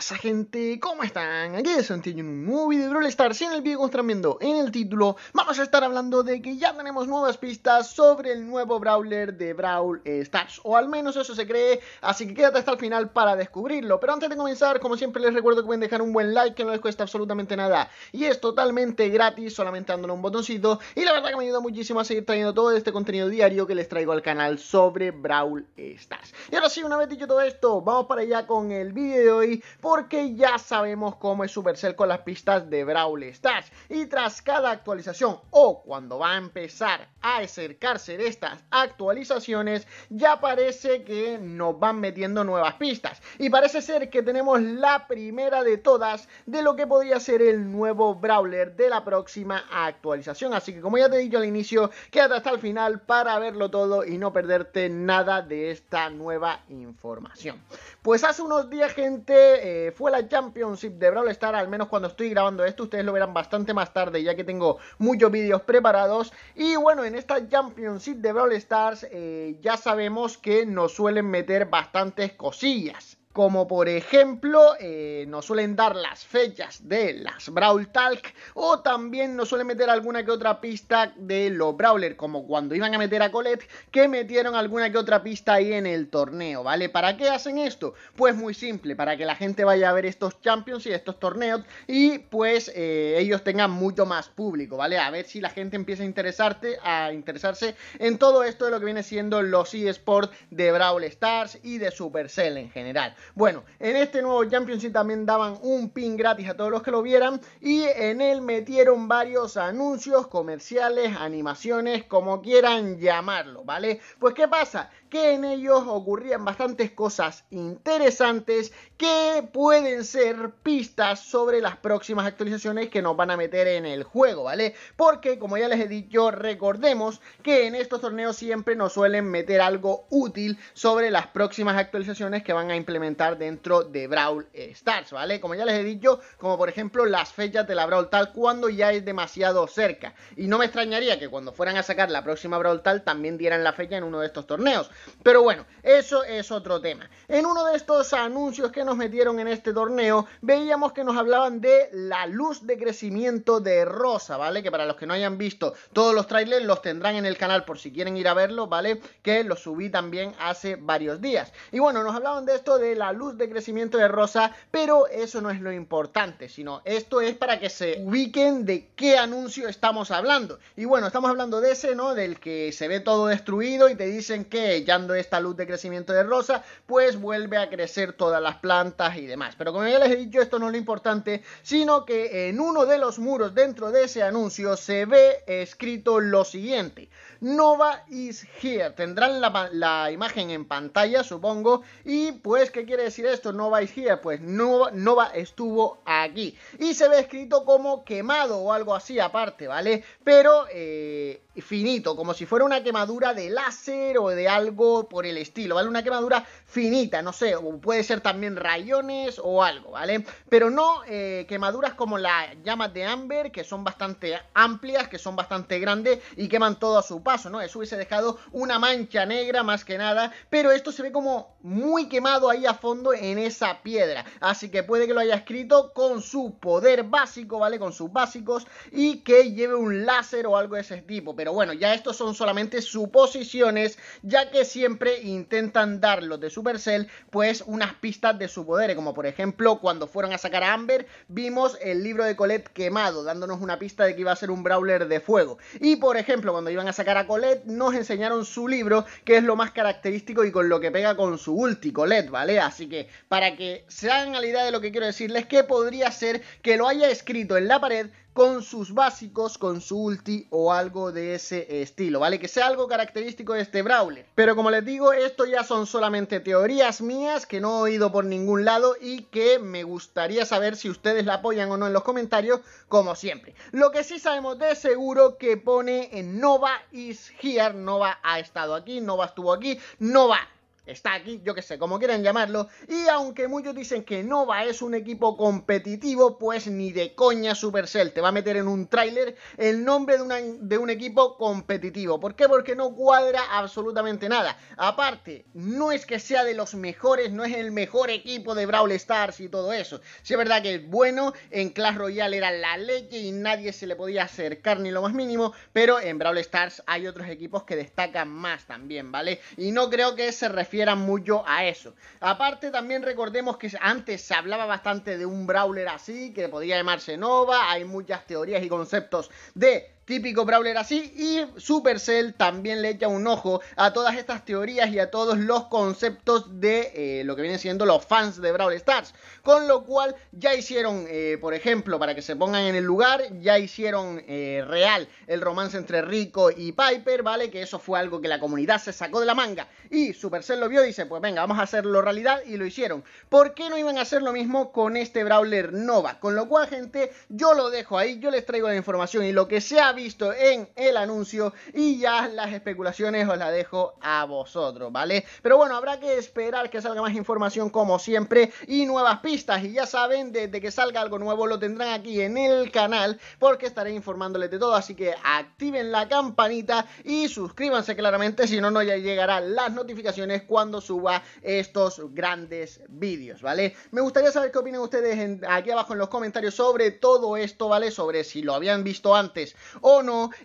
pasa gente? ¿Cómo están? Aquí es Santillo en un nuevo video de Brawl Stars y en el video que están viendo en el título vamos a estar hablando de que ya tenemos nuevas pistas sobre el nuevo Brawler de Brawl Stars o al menos eso se cree, así que quédate hasta el final para descubrirlo, pero antes de comenzar como siempre les recuerdo que pueden dejar un buen like que no les cuesta absolutamente nada y es totalmente gratis solamente dándole un botoncito y la verdad que me ayuda muchísimo a seguir trayendo todo este contenido diario que les traigo al canal sobre Brawl Stars. Y ahora sí, una vez dicho todo esto, vamos para allá con el vídeo de hoy porque ya sabemos cómo es Supercell con las pistas de Brawl Stars y tras cada actualización o cuando va a empezar a acercarse de estas actualizaciones ya parece que nos van metiendo nuevas pistas y parece ser que tenemos la primera de todas de lo que podría ser el nuevo Brawler de la próxima actualización así que como ya te he dicho al inicio quédate hasta el final para verlo todo y no perderte nada de esta nueva información pues hace unos días gente eh, eh, fue la Championship de Brawl Stars, al menos cuando estoy grabando esto, ustedes lo verán bastante más tarde ya que tengo muchos vídeos preparados. Y bueno, en esta Championship de Brawl Stars eh, ya sabemos que nos suelen meter bastantes cosillas como por ejemplo eh, nos suelen dar las fechas de las Brawl Talk o también nos suelen meter alguna que otra pista de los Brawler, como cuando iban a meter a Colette, que metieron alguna que otra pista ahí en el torneo, ¿vale? ¿Para qué hacen esto? Pues muy simple, para que la gente vaya a ver estos Champions y estos torneos y pues eh, ellos tengan mucho más público, ¿vale? A ver si la gente empieza a, interesarte, a interesarse en todo esto de lo que viene siendo los eSports de Brawl Stars y de Supercell en general. Bueno, en este nuevo Championship también daban un pin gratis a todos los que lo vieran y en él metieron varios anuncios comerciales, animaciones, como quieran llamarlo, ¿vale? Pues ¿qué pasa? que en ellos ocurrían bastantes cosas interesantes que pueden ser pistas sobre las próximas actualizaciones que nos van a meter en el juego, ¿vale? Porque como ya les he dicho, recordemos que en estos torneos siempre nos suelen meter algo útil sobre las próximas actualizaciones que van a implementar dentro de Brawl Stars, ¿vale? Como ya les he dicho, como por ejemplo las fechas de la Brawl Tal cuando ya es demasiado cerca. Y no me extrañaría que cuando fueran a sacar la próxima Brawl Tal también dieran la fecha en uno de estos torneos. Pero bueno, eso es otro tema. En uno de estos anuncios que nos metieron en este torneo, veíamos que nos hablaban de la luz de crecimiento de Rosa, ¿vale? Que para los que no hayan visto todos los trailers, los tendrán en el canal por si quieren ir a verlo, ¿vale? Que los subí también hace varios días. Y bueno, nos hablaban de esto de la luz de crecimiento de Rosa, pero eso no es lo importante, sino esto es para que se ubiquen de qué anuncio estamos hablando. Y bueno, estamos hablando de ese, ¿no? Del que se ve todo destruido y te dicen que esta luz de crecimiento de rosa, pues vuelve a crecer todas las plantas y demás. Pero como ya les he dicho, esto no es lo importante, sino que en uno de los muros dentro de ese anuncio se ve escrito lo siguiente. Nova is here. Tendrán la, imagen en pantalla, supongo. Y pues, ¿qué quiere decir esto? Nova is here. Pues Nova, estuvo aquí. Y se ve escrito como quemado o algo así aparte, ¿vale? Pero eh, finito, como si fuera una quemadura de láser o de algo por el estilo, ¿vale? Una quemadura finita, no sé, o puede ser también rayones o algo, ¿vale? Pero no eh, quemaduras como las llamas de Amber, que son bastante amplias, que son bastante grandes y queman todo a su paso, ¿no? Eso hubiese dejado una mancha negra más que nada, pero esto se ve como muy quemado ahí a fondo en esa piedra, así que puede que lo haya escrito con su poder básico, ¿vale? Con sus básicos y que lleve un láser o algo de ese tipo, pero bueno, ya estos son solamente suposiciones, ya que siempre intentan dar los de Supercell, pues unas pistas de su poder, como por ejemplo cuando fueron a sacar a Amber, vimos el libro de Colette quemado, dándonos una pista de que iba a ser un brawler de fuego. Y por ejemplo, cuando iban a sacar a Colette, nos enseñaron su libro, que es lo más característico y con lo que pega con su ulti, Colette, ¿vale? Así que para que se hagan a la idea de lo que quiero decirles, que podría ser que lo haya escrito en la pared con sus básicos, con su ulti o algo de ese estilo, ¿vale? Que sea algo característico de este Brawler. Pero como les digo, esto ya son solamente teorías mías que no he oído por ningún lado y que me gustaría saber si ustedes la apoyan o no en los comentarios, como siempre. Lo que sí sabemos de seguro que pone en Nova is here, Nova ha estado aquí, Nova estuvo aquí, Nova está aquí, yo que sé, como quieran llamarlo, y aunque muchos dicen que Nova es un equipo competitivo, pues ni de coña Supercell te va a meter en un tráiler el nombre de, una, de, un equipo competitivo. ¿Por qué? Porque no cuadra absolutamente nada. Aparte, no es que sea de los mejores, no es el mejor equipo de Brawl Stars y todo eso. Si es verdad que es bueno, en Clash Royale era la leche y nadie se le podía acercar ni lo más mínimo, pero en Brawl Stars hay otros equipos que destacan más también, ¿vale? Y no creo que se refiere refieran mucho a eso. Aparte, también recordemos que antes se hablaba bastante de un brawler así, que podía llamarse Nova. Hay muchas teorías y conceptos de típico brawler así. Y Supercell también le echa un ojo a todas estas teorías y a todos los conceptos de eh, lo que vienen siendo los fans de Brawl Stars. Con lo cual ya hicieron, eh, por ejemplo, para que se pongan en el lugar, ya hicieron eh, real el romance entre Rico y Piper, ¿vale? Que eso fue algo que la comunidad se sacó de la manga. Y Supercell lo vio y dice, pues venga, vamos a hacerlo realidad y lo hicieron. ¿Por qué no iban a hacer lo mismo con este Brawler Nova? Con lo cual, gente, yo lo dejo ahí, yo les traigo la información y lo que sea visto en el anuncio y ya las especulaciones os las dejo a vosotros, ¿vale? Pero bueno, habrá que esperar que salga más información como siempre y nuevas pistas y ya saben, desde que salga algo nuevo lo tendrán aquí en el canal porque estaré informándoles de todo, así que activen la campanita y suscríbanse claramente, si no, no ya llegarán las notificaciones cuando suba estos grandes vídeos, ¿vale? Me gustaría saber qué opinan ustedes aquí abajo en los comentarios sobre todo esto, ¿vale? Sobre si lo habían visto antes o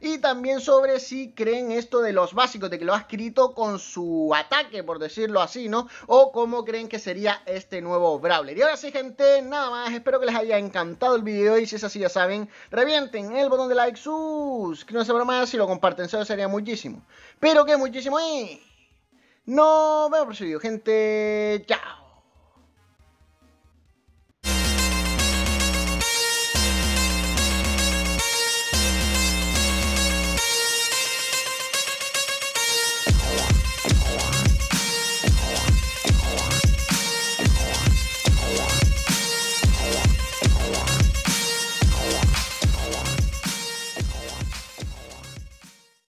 y también sobre si creen esto de los básicos, de que lo ha escrito con su ataque, por decirlo así, ¿no? O cómo creen que sería este nuevo Brawler. Y ahora sí, gente, nada más. Espero que les haya encantado el video. Y si es así, ya saben, revienten el botón de like, suscríbanse para más Si lo comparten. Eso sería muchísimo. Pero que muchísimo. Y no vemos por su gente. Chao.